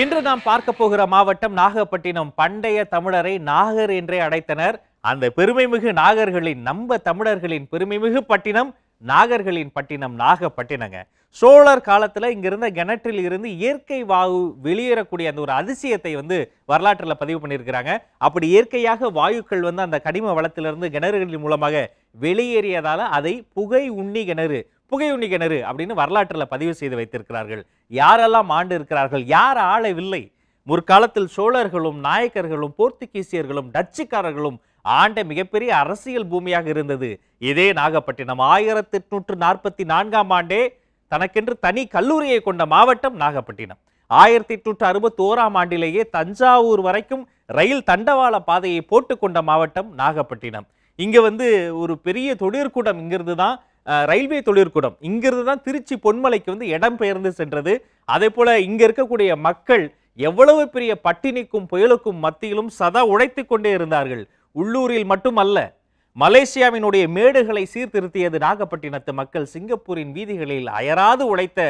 இன்று நாம் பார்க்க போகிற மாவட்டம் நாகப்பட்டினம் பண்டைய தமிழரை நாகர் என்றே அடைத்தனர் அந்த பெருமைமிகு நாகர்களின் நம்ப தமிழர்களின் பெருமைமிகு பட்டினம் நாகர்களின் பட்டினம் நாகப்பட்டினங்க சோழர் காலத்தில் இங்கிருந்த கிணற்றில் இருந்து இயற்கை வாயு வெளியேறக்கூடிய அந்த ஒரு அதிசயத்தை வந்து வரலாற்றில் பதிவு பண்ணியிருக்கிறாங்க அப்படி இயற்கையாக வாயுக்கள் வந்து அந்த கனிம வளத்திலிருந்து கிணறுகளின் மூலமாக வெளியேறியதால் அதை புகை உண்ணி கிணறு புகையுண்ணி கிணறு அப்படின்னு வரலாற்றில் பதிவு செய்து வைத்திருக்கிறார்கள் யாரெல்லாம் ஆண்டு இருக்கிறார்கள் யார் ஆளவில்லை முற்காலத்தில் சோழர்களும் நாயக்கர்களும் போர்த்துகீசியர்களும் டச்சுக்காரர்களும் ஆண்ட மிகப்பெரிய அரசியல் பூமியாக இருந்தது இதே நாகப்பட்டினம் ஆயிரத்தி எட்நூற்று நாற்பத்தி நான்காம் ஆண்டே தனக்கென்று தனி கல்லூரியை கொண்ட மாவட்டம் நாகப்பட்டினம் ஆயிரத்தி எட்நூற்று அறுபத்தி ஓராம் ஆண்டிலேயே தஞ்சாவூர் வரைக்கும் ரயில் தண்டவாள பாதையை போட்டுக்கொண்ட மாவட்டம் நாகப்பட்டினம் இங்கே வந்து ஒரு பெரிய தொழிற்கூடம் இங்கிருந்து தான் ரயில்வே தொழிற்கூடம் இங்கிருந்து தான் திருச்சி பொன்மலைக்கு வந்து இடம் பெயர்ந்து சென்றது அதே போல இங்க இருக்கக்கூடிய மக்கள் எவ்வளவு பெரிய பட்டினிக்கும் புயலுக்கும் மத்தியிலும் சதா உழைத்து கொண்டே இருந்தார்கள் உள்ளூரில் மட்டுமல்ல மலேசியாவினுடைய மேடுகளை சீர்திருத்தியது நாகப்பட்டினத்து மக்கள் சிங்கப்பூரின் வீதிகளில் அயராது உழைத்த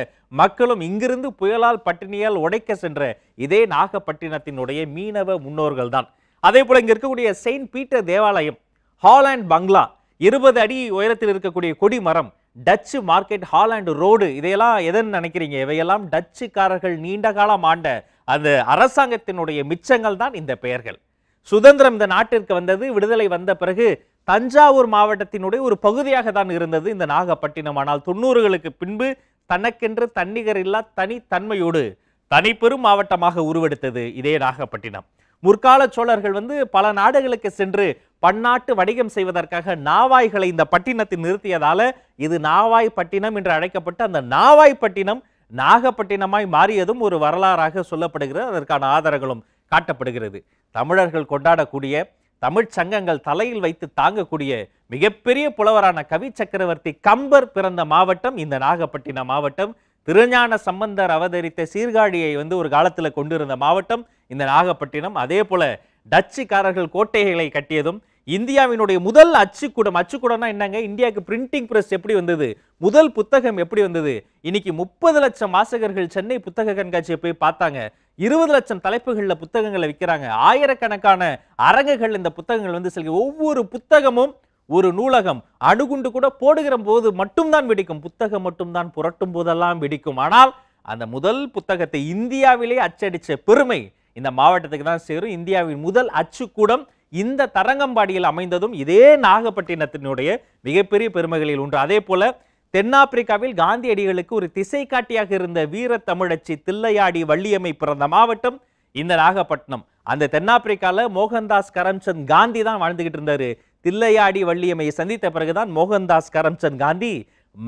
மக்களும் இங்கிருந்து புயலால் பட்டினியால் உடைக்க சென்ற இதே நாகப்பட்டினத்தினுடைய மீனவ முன்னோர்கள் தான் அதே போல இங்க இருக்கக்கூடிய செயின்ட் பீட்டர் தேவாலயம் ஹாலாண்ட் பங்களா இருபது அடி உயரத்தில் இருக்கக்கூடிய கொடி மரம் டச்சு மார்க்கெட் அண்ட் ரோடு இதையெல்லாம் எதன்னு நினைக்கிறீங்க இவையெல்லாம் டச்சுக்காரர்கள் நீண்ட காலம் ஆண்ட அந்த அரசாங்கத்தினுடைய மிச்சங்கள் தான் இந்த பெயர்கள் சுதந்திரம் இந்த நாட்டிற்கு வந்தது விடுதலை வந்த பிறகு தஞ்சாவூர் மாவட்டத்தினுடைய ஒரு பகுதியாக தான் இருந்தது இந்த நாகப்பட்டினம் ஆனால் தொண்ணூறுகளுக்கு பின்பு தனக்கென்று தன்னிகர் இல்லா தனித்தன்மையோடு தனிப்பெரும் மாவட்டமாக உருவெடுத்தது இதே நாகப்பட்டினம் முற்கால சோழர்கள் வந்து பல நாடுகளுக்கு சென்று பன்னாட்டு வணிகம் செய்வதற்காக நாவாய்களை இந்த பட்டினத்தில் நிறுத்தியதால இது நாவாய் பட்டினம் என்று அழைக்கப்பட்ட அந்த நாவாய் பட்டினம் நாகப்பட்டினமாய் மாறியதும் ஒரு வரலாறாக சொல்லப்படுகிறது அதற்கான ஆதாரங்களும் காட்டப்படுகிறது தமிழர்கள் கொண்டாடக்கூடிய தமிழ் சங்கங்கள் தலையில் வைத்து தாங்கக்கூடிய மிகப்பெரிய புலவரான கவி சக்கரவர்த்தி கம்பர் பிறந்த மாவட்டம் இந்த நாகப்பட்டினம் மாவட்டம் திருஞான சம்பந்தர் அவதரித்த சீர்காழியை வந்து ஒரு காலத்தில் கொண்டிருந்த மாவட்டம் இந்த நாகப்பட்டினம் அதே போல டச்சுக்காரர்கள் கோட்டைகளை கட்டியதும் இந்தியாவினுடைய முதல் அச்சுக்கூடம் அச்சுக்கூடம்னா என்னங்க இந்தியாவுக்கு பிரிண்டிங் பிரஸ் எப்படி வந்தது முதல் புத்தகம் எப்படி வந்தது இன்னைக்கு முப்பது லட்சம் வாசகர்கள் சென்னை புத்தக கண்காட்சியை போய் பார்த்தாங்க இருபது லட்சம் தலைப்புகளில் புத்தகங்களை விற்கிறாங்க ஆயிரக்கணக்கான அரங்குகள் இந்த புத்தகங்கள் வந்து செல்கிற ஒவ்வொரு புத்தகமும் ஒரு நூலகம் அணுகுண்டு கூட போடுகிற போது மட்டும்தான் வெடிக்கும் புத்தகம் மட்டும்தான் புரட்டும் போதெல்லாம் வெடிக்கும் ஆனால் அந்த முதல் புத்தகத்தை இந்தியாவிலே அச்சடித்த பெருமை இந்த மாவட்டத்துக்கு தான் சேரும் இந்தியாவின் முதல் அச்சுக்கூடம் இந்த தரங்கம்பாடியில் அமைந்ததும் இதே நாகப்பட்டினத்தினுடைய மிகப்பெரிய பெருமைகளில் ஒன்று அதே போல தென்னாப்பிரிக்காவில் காந்தியடிகளுக்கு ஒரு திசை காட்டியாக இருந்த வீர தமிழச்சி தில்லையாடி வள்ளியம்மை பிறந்த மாவட்டம் இந்த நாகப்பட்டினம் அந்த தென்னாப்பிரிக்காவில் மோகன்தாஸ் கரம்சந்த் காந்தி தான் வாழ்ந்துகிட்டு இருந்தாரு தில்லையாடி வள்ளியம்மையை சந்தித்த பிறகுதான் மோகன்தாஸ் கரம்சந்த் காந்தி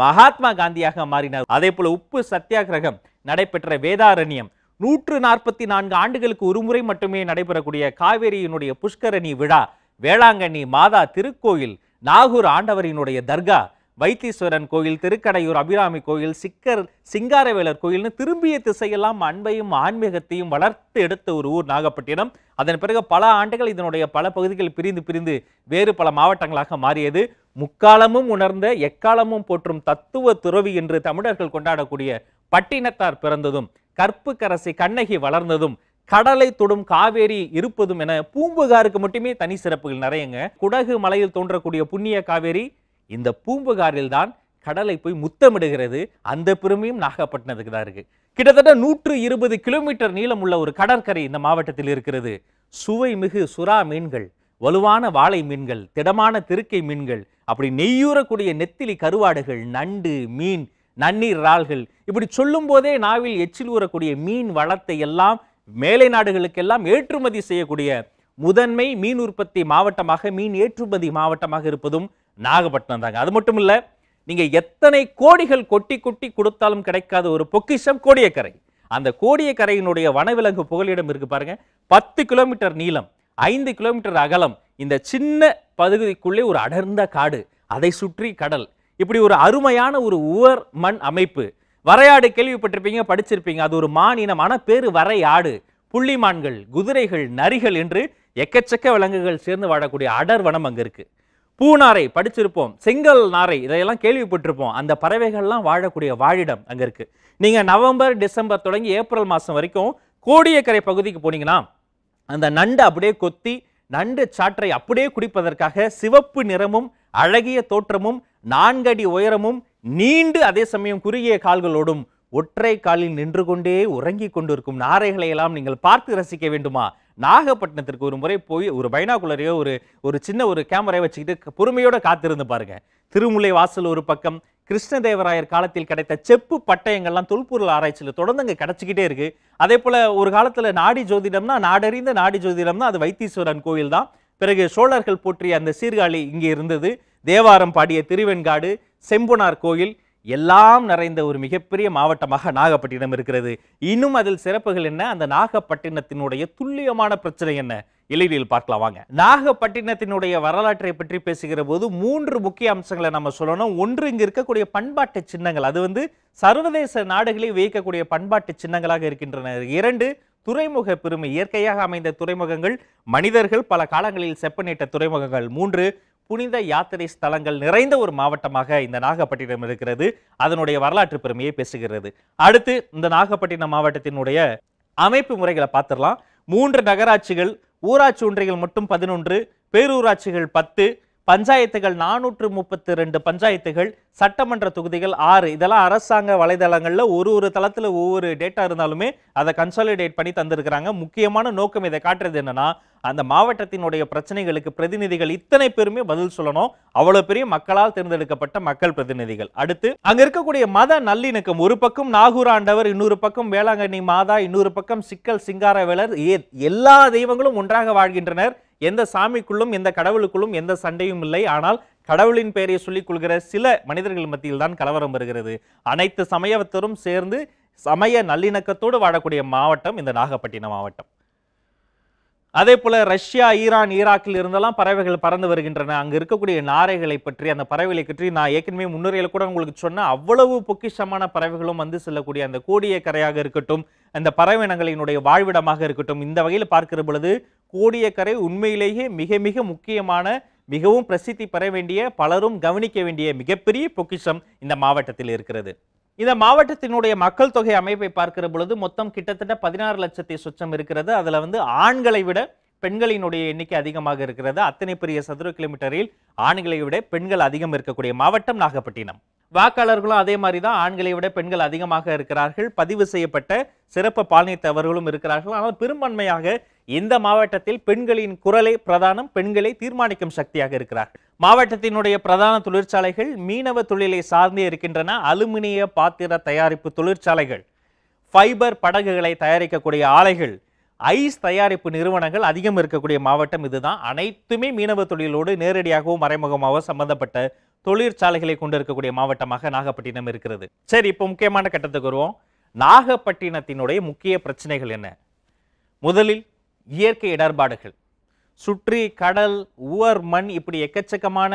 மகாத்மா காந்தியாக மாறினார் அதே போல உப்பு சத்தியாகிரகம் நடைபெற்ற வேதாரண்யம் நூற்று நாற்பத்தி நான்கு ஆண்டுகளுக்கு ஒருமுறை மட்டுமே நடைபெறக்கூடிய காவேரியினுடைய புஷ்கரணி விழா வேளாங்கண்ணி மாதா திருக்கோயில் நாகூர் ஆண்டவரினுடைய தர்கா வைத்தீஸ்வரன் கோயில் திருக்கடையூர் அபிராமி கோயில் சிக்கர் சிங்காரவேலர் கோயில்னு திரும்பிய திசையெல்லாம் அன்பையும் ஆன்மீகத்தையும் வளர்த்து எடுத்த ஒரு ஊர் நாகப்பட்டினம் அதன் பிறகு பல ஆண்டுகள் இதனுடைய பல பகுதிகள் பிரிந்து பிரிந்து வேறு பல மாவட்டங்களாக மாறியது முக்காலமும் உணர்ந்த எக்காலமும் போற்றும் தத்துவ துறவி என்று தமிழர்கள் கொண்டாடக்கூடிய பட்டினத்தார் பிறந்ததும் கற்புக்கரசி கண்ணகி வளர்ந்ததும் கடலை தொடும் காவேரி இருப்பதும் என பூம்புகாருக்கு மட்டுமே தனி சிறப்புகள் நிறையங்க குடகு மலையில் தோன்றக்கூடிய புண்ணிய காவேரி இந்த பூம்புகாரில் தான் கடலை போய் முத்தமிடுகிறது அந்த பெருமையும் நாகப்பட்டினத்துக்கு தான் இருக்கு கிட்டத்தட்ட நூற்று இருபது கிலோமீட்டர் நீளம் உள்ள ஒரு கடற்கரை இந்த மாவட்டத்தில் இருக்கிறது சுவை மிகு சுறா மீன்கள் வலுவான வாழை மீன்கள் திடமான திருக்கை மீன்கள் அப்படி நெய்யூறக்கூடிய நெத்திலி கருவாடுகள் நண்டு மீன் நன்னீர் இறால்கள் இப்படி சொல்லும் போதே நாவில் எச்சில் ஊறக்கூடிய மீன் வளத்தை எல்லாம் மேலை நாடுகளுக்கெல்லாம் ஏற்றுமதி செய்யக்கூடிய முதன்மை மீன் உற்பத்தி மாவட்டமாக மீன் ஏற்றுமதி மாவட்டமாக இருப்பதும் நாகப்பட்டினம் தாங்க அது மட்டும் இல்லை நீங்கள் எத்தனை கோடிகள் கொட்டி கொட்டி கொடுத்தாலும் கிடைக்காத ஒரு பொக்கிஷம் கோடியக்கரை அந்த கோடியக்கரையினுடைய வனவிலங்கு புகலிடம் இருக்கு பாருங்க பத்து கிலோமீட்டர் நீளம் ஐந்து கிலோமீட்டர் அகலம் இந்த சின்ன பகுதிக்குள்ளே ஒரு அடர்ந்த காடு அதை சுற்றி கடல் இப்படி ஒரு அருமையான ஒரு உவர் மண் அமைப்பு வரையாடு கேள்விப்பட்டிருப்பீங்க படிச்சிருப்பீங்க அது ஒரு மானினம் ஆனால் பேர் வரையாடு புள்ளிமான்கள் குதிரைகள் நரிகள் என்று எக்கச்சக்க விலங்குகள் சேர்ந்து வாழக்கூடிய அடர் வனம் அங்கே இருக்குது பூநாரை படிச்சிருப்போம் செங்கல் நாரை இதையெல்லாம் கேள்விப்பட்டிருப்போம் அந்த பறவைகள்லாம் வாழக்கூடிய வாழிடம் அங்கே இருக்கு நீங்கள் நவம்பர் டிசம்பர் தொடங்கி ஏப்ரல் மாதம் வரைக்கும் கோடியக்கரை பகுதிக்கு போனீங்கன்னா அந்த நண்டு அப்படியே கொத்தி நண்டு சாற்றை அப்படியே குடிப்பதற்காக சிவப்பு நிறமும் அழகிய தோற்றமும் நான்கடி உயரமும் நீண்டு அதே சமயம் குறுகிய கால்களோடும் ஒற்றை காலில் நின்று கொண்டே உறங்கிக் கொண்டிருக்கும் நாரைகளை எல்லாம் நீங்கள் பார்த்து ரசிக்க வேண்டுமா நாகப்பட்டினத்திற்கு ஒரு முறை போய் ஒரு பைனாகுலரையோ ஒரு ஒரு சின்ன ஒரு கேமராவை வச்சுக்கிட்டு பொறுமையோட காத்திருந்து பாருங்க திருமுலை வாசல் ஒரு பக்கம் கிருஷ்ணதேவராயர் காலத்தில் கிடைத்த செப்பு பட்டயங்கள்லாம் தொல்பொருள் ஆராய்ச்சியில் தொடர்ந்து அங்கே கிடச்சிக்கிட்டே இருக்குது அதே போல் ஒரு காலத்தில் நாடி ஜோதிடம்னா நாடறிந்த நாடி ஜோதிடம்னா அது வைத்தீஸ்வரன் கோயில் தான் பிறகு சோழர்கள் போற்றிய அந்த சீர்காழி இங்கே இருந்தது தேவாரம் பாடிய திருவெண்காடு செம்புனார் கோயில் எல்லாம் நிறைந்த ஒரு மிகப்பெரிய மாவட்டமாக நாகப்பட்டினம் இருக்கிறது இன்னும் அதில் சிறப்புகள் என்ன அந்த நாகப்பட்டினத்தினுடைய துல்லியமான பிரச்சனை என்ன எளிதில் பார்க்கலாம் வாங்க நாகப்பட்டினத்தினுடைய வரலாற்றை பற்றி பேசுகிற போது மூன்று முக்கிய அம்சங்களை நம்ம சொல்லணும் ஒன்று இங்கு இருக்கக்கூடிய பண்பாட்டு சின்னங்கள் அது வந்து சர்வதேச நாடுகளில் வியக்கக்கூடிய பண்பாட்டு சின்னங்களாக இருக்கின்றன இரண்டு துறைமுக பெருமை இயற்கையாக அமைந்த துறைமுகங்கள் மனிதர்கள் பல காலங்களில் செப்பனிட்ட துறைமுகங்கள் மூன்று புனித யாத்திரை ஸ்தலங்கள் நிறைந்த ஒரு மாவட்டமாக இந்த நாகப்பட்டினம் இருக்கிறது அதனுடைய வரலாற்று பெருமையை பேசுகிறது அடுத்து இந்த நாகப்பட்டினம் மாவட்டத்தினுடைய அமைப்பு முறைகளை பார்த்துடலாம் மூன்று நகராட்சிகள் ஊராட்சி ஒன்றியங்கள் மட்டும் பதினொன்று பேரூராட்சிகள் பத்து பஞ்சாயத்துகள் நானூற்று முப்பத்தி ரெண்டு பஞ்சாயத்துகள் சட்டமன்ற தொகுதிகள் ஆறு இதெல்லாம் அரசாங்க வலைதளங்களில் ஒரு ஒரு தளத்தில் ஒவ்வொரு டேட்டா இருந்தாலுமே அதை கன்சாலிடேட் பண்ணி தந்திருக்கிறாங்க முக்கியமான நோக்கம் இதை காட்டுறது என்னன்னா அந்த மாவட்டத்தினுடைய பிரச்சனைகளுக்கு பிரதிநிதிகள் இத்தனை பேருமே பதில் சொல்லணும் அவ்வளவு பெரிய மக்களால் தேர்ந்தெடுக்கப்பட்ட மக்கள் பிரதிநிதிகள் அடுத்து அங்க இருக்கக்கூடிய மத நல்லிணக்கம் ஒரு பக்கம் நாகூர் ஆண்டவர் இன்னொரு பக்கம் வேளாங்கண்ணி மாதா இன்னொரு பக்கம் சிக்கல் சிங்காரவேலர் வேலர் எல்லா தெய்வங்களும் ஒன்றாக வாழ்கின்றனர் எந்த சாமிக்குள்ளும் எந்த கடவுளுக்குள்ளும் எந்த சண்டையும் இல்லை ஆனால் கடவுளின் பெயரை சொல்லிக் கொள்கிற சில மனிதர்கள் மத்தியில் தான் கலவரம் வருகிறது அனைத்து சமயத்தரும் சேர்ந்து சமய நல்லிணக்கத்தோடு வாழக்கூடிய மாவட்டம் இந்த நாகப்பட்டினம் மாவட்டம் அதே போல ரஷ்யா ஈரான் ஈராக்கில் இருந்தெல்லாம் பறவைகள் பறந்து வருகின்றன அங்கே இருக்கக்கூடிய நாரைகளை பற்றி அந்த பறவைகளை பற்றி நான் ஏற்கனவே முன்னுரையில் கூட உங்களுக்கு சொன்ன அவ்வளவு பொக்கிஷமான பறவைகளும் வந்து செல்லக்கூடிய அந்த கோடிய கரையாக இருக்கட்டும் அந்த பறவை இனங்களினுடைய வாழ்விடமாக இருக்கட்டும் இந்த வகையில் பார்க்கிற பொழுது கோடியக்கரை உண்மையிலேயே மிக மிக முக்கியமான மிகவும் பிரசித்தி பெற வேண்டிய பலரும் கவனிக்க வேண்டிய மிகப்பெரிய பொக்கிஷம் இந்த மாவட்டத்தில் இருக்கிறது இந்த மாவட்டத்தினுடைய மக்கள் தொகை அமைப்பை பார்க்கிற பொழுது மொத்தம் கிட்டத்தட்ட பதினாறு லட்சத்தை சொச்சம் இருக்கிறது அதில் வந்து ஆண்களை விட பெண்களினுடைய எண்ணிக்கை அதிகமாக இருக்கிறது அத்தனை பெரிய சதுர கிலோமீட்டரில் ஆண்களை விட பெண்கள் அதிகம் இருக்கக்கூடிய மாவட்டம் நாகப்பட்டினம் வாக்காளர்களும் அதே மாதிரி தான் ஆண்களை விட பெண்கள் அதிகமாக இருக்கிறார்கள் பதிவு செய்யப்பட்ட சிறப்பு பாலினத்தவர்களும் இருக்கிறார்கள் ஆனால் பெரும்பான்மையாக இந்த மாவட்டத்தில் பெண்களின் குரலை பிரதானம் பெண்களை தீர்மானிக்கும் சக்தியாக இருக்கிறார்கள் மாவட்டத்தினுடைய பிரதான தொழிற்சாலைகள் மீனவ தொழிலை சார்ந்தே இருக்கின்றன அலுமினிய பாத்திர தயாரிப்பு தொழிற்சாலைகள் ஃபைபர் படகுகளை தயாரிக்கக்கூடிய ஆலைகள் ஐஸ் தயாரிப்பு நிறுவனங்கள் அதிகம் இருக்கக்கூடிய மாவட்டம் இதுதான் அனைத்துமே மீனவ தொழிலோடு நேரடியாகவும் மறைமுகமாக சம்பந்தப்பட்ட தொழிற்சாலைகளை கொண்டிருக்கக்கூடிய மாவட்டமாக நாகப்பட்டினம் இருக்கிறது சரி இப்போ முக்கியமான கட்டத்துக்கு வருவோம் நாகப்பட்டினத்தினுடைய முக்கிய பிரச்சனைகள் என்ன முதலில் இயற்கை இடர்பாடுகள் சுற்றி கடல் உவர் மண் இப்படி எக்கச்சக்கமான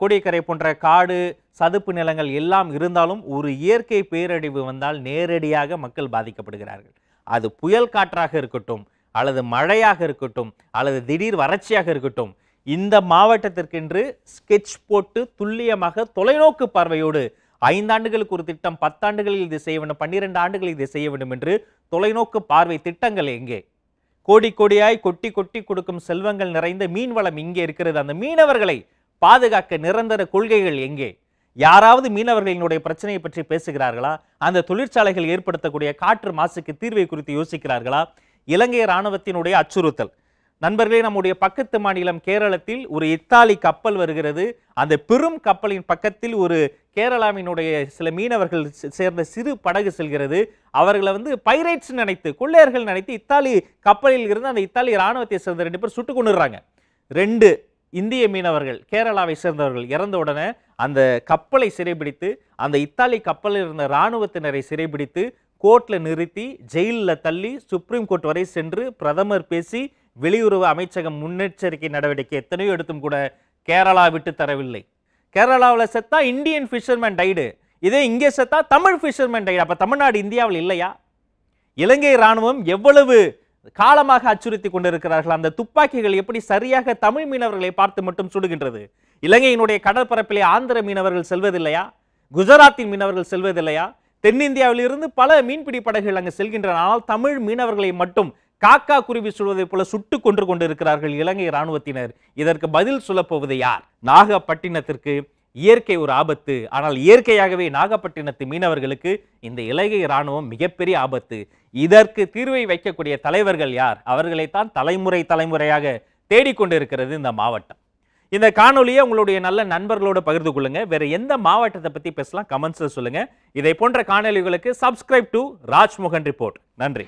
கோடியக்கரை போன்ற காடு சதுப்பு நிலங்கள் எல்லாம் இருந்தாலும் ஒரு இயற்கை பேரழிவு வந்தால் நேரடியாக மக்கள் பாதிக்கப்படுகிறார்கள் அது புயல் காற்றாக இருக்கட்டும் அல்லது மழையாக இருக்கட்டும் அல்லது திடீர் வறட்சியாக இருக்கட்டும் இந்த மாவட்டத்திற்கென்று ஸ்கெட்ச் போட்டு துல்லியமாக தொலைநோக்கு பார்வையோடு ஐந்தாண்டுகளுக்கு ஒரு திட்டம் பத்தாண்டுகளில் இது செய்ய வேண்டும் பன்னிரெண்டு ஆண்டுகளில் இதை செய்ய வேண்டும் என்று தொலைநோக்கு பார்வை திட்டங்கள் எங்கே கோடி கோடியாய் கொட்டி கொட்டி கொடுக்கும் செல்வங்கள் நிறைந்த மீன்வளம் இங்கே இருக்கிறது அந்த மீனவர்களை பாதுகாக்க நிரந்தர கொள்கைகள் எங்கே யாராவது மீனவர்களினுடைய பிரச்சனையை பற்றி பேசுகிறார்களா அந்த தொழிற்சாலைகள் ஏற்படுத்தக்கூடிய காற்று மாசுக்கு தீர்வை குறித்து யோசிக்கிறார்களா இலங்கை இராணுவத்தினுடைய அச்சுறுத்தல் நண்பர்களே நம்முடைய பக்கத்து மாநிலம் கேரளத்தில் ஒரு இத்தாலி கப்பல் வருகிறது அந்த பெரும் கப்பலின் பக்கத்தில் ஒரு கேரளாவினுடைய சில மீனவர்கள் சேர்ந்த சிறு படகு செல்கிறது அவர்களை வந்து பைரேட்ஸ் நினைத்து கொள்ளையர்கள் நினைத்து இத்தாலி கப்பலில் இருந்து அந்த இத்தாலி இராணுவத்தை சேர்ந்த ரெண்டு பேர் சுட்டுக் கொண்டுறாங்க ரெண்டு இந்திய மீனவர்கள் கேரளாவை சேர்ந்தவர்கள் இறந்த உடனே அந்த கப்பலை சிறைபிடித்து அந்த இத்தாலி கப்பலில் இருந்த இராணுவத்தினரை சிறைபிடித்து கோர்ட்டில் நிறுத்தி ஜெயிலில் தள்ளி சுப்ரீம் கோர்ட் வரை சென்று பிரதமர் பேசி வெளியுறவு அமைச்சகம் முன்னெச்சரிக்கை நடவடிக்கை எத்தனையோ எடுத்தும் கூட கேரளா விட்டு தரவில்லை கேரளாவில் செத்தா இந்தியன் ஃபிஷர்மேன் டைடு இதே இங்கே செத்தா தமிழ் ஃபிஷர்மேன் டைடு அப்போ தமிழ்நாடு இந்தியாவில் இல்லையா இலங்கை இராணுவம் எவ்வளவு காலமாக அச்சுறுத்தி கொண்டிருக்கிறார்கள் அந்த துப்பாக்கிகள் எப்படி சரியாக தமிழ் மீனவர்களை பார்த்து மட்டும் சுடுகின்றது இலங்கையினுடைய கடற்பரப்பிலே ஆந்திர மீனவர்கள் செல்வதில்லையா குஜராத்தின் மீனவர்கள் செல்வதில்லையா தென்னிந்தியாவிலிருந்து பல மீன்பிடி படகுகள் அங்கு செல்கின்றன ஆனால் தமிழ் மீனவர்களை மட்டும் காக்கா குருவி சுடுவதைப் போல சுட்டு கொன்று கொண்டிருக்கிறார்கள் இலங்கை இராணுவத்தினர் இதற்கு பதில் சொல்லப்போவது யார் நாகப்பட்டினத்திற்கு இயற்கை ஒரு ஆபத்து ஆனால் இயற்கையாகவே நாகப்பட்டினத்து மீனவர்களுக்கு இந்த இலங்கை இராணுவம் மிகப்பெரிய ஆபத்து இதற்கு தீர்வை வைக்கக்கூடிய தலைவர்கள் யார் அவர்களைத்தான் தலைமுறை தலைமுறையாக தேடிக்கொண்டிருக்கிறது இந்த மாவட்டம் இந்த காணொலியை உங்களுடைய நல்ல நண்பர்களோடு பகிர்ந்து கொள்ளுங்க வேற எந்த மாவட்டத்தை பற்றி பேசலாம் கமெண்ட்ஸில் சொல்லுங்க இதை போன்ற காணொலிகளுக்கு சப்ஸ்கிரைப் டு ராஜ்மோகன் ரிப்போர்ட் நன்றி